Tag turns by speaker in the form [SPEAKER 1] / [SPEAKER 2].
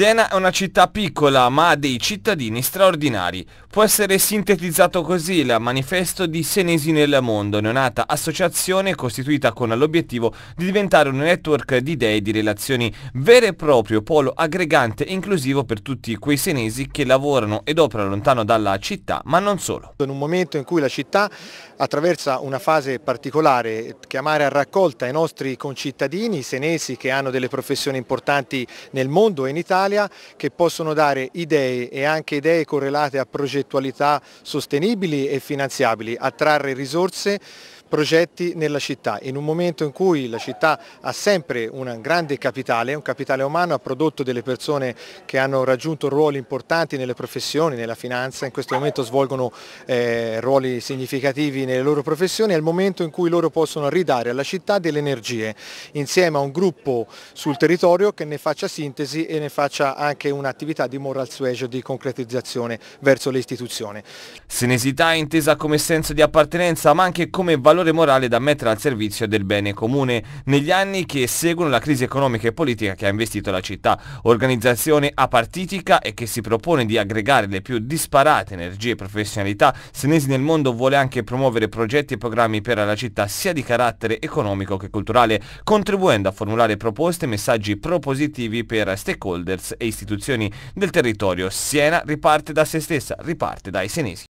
[SPEAKER 1] Siena è una città piccola ma ha dei cittadini straordinari. Può essere sintetizzato così il manifesto di Senesi nel Mondo, neonata associazione costituita con l'obiettivo di diventare un network di idee e di relazioni vero e proprio polo aggregante e inclusivo per tutti quei senesi che lavorano ed operano lontano dalla città, ma non
[SPEAKER 2] solo. In un momento in cui la città attraversa una fase particolare, chiamare a raccolta i nostri concittadini, senesi che hanno delle professioni importanti nel mondo e in Italia, Italia che possono dare idee e anche idee correlate a progettualità sostenibili e finanziabili, attrarre risorse progetti nella città, in un momento in cui la città ha sempre un grande capitale, un capitale umano, ha prodotto delle persone che hanno raggiunto ruoli importanti nelle professioni, nella finanza, in questo momento svolgono eh, ruoli significativi nelle loro professioni, è il momento in cui loro possono ridare alla città delle energie, insieme a un gruppo sul territorio che ne faccia sintesi e ne faccia anche un'attività di moral suasion, di concretizzazione verso le istituzioni.
[SPEAKER 1] Senesità è intesa come senso di appartenenza ma anche come valore valore morale da mettere al servizio del bene comune negli anni che seguono la crisi economica e politica che ha investito la città, organizzazione apartitica e che si propone di aggregare le più disparate energie e professionalità, Senesi nel mondo vuole anche promuovere progetti e programmi per la città sia di carattere economico che culturale, contribuendo a formulare proposte e messaggi propositivi per stakeholders e istituzioni del territorio. Siena riparte da se stessa, riparte dai senesi.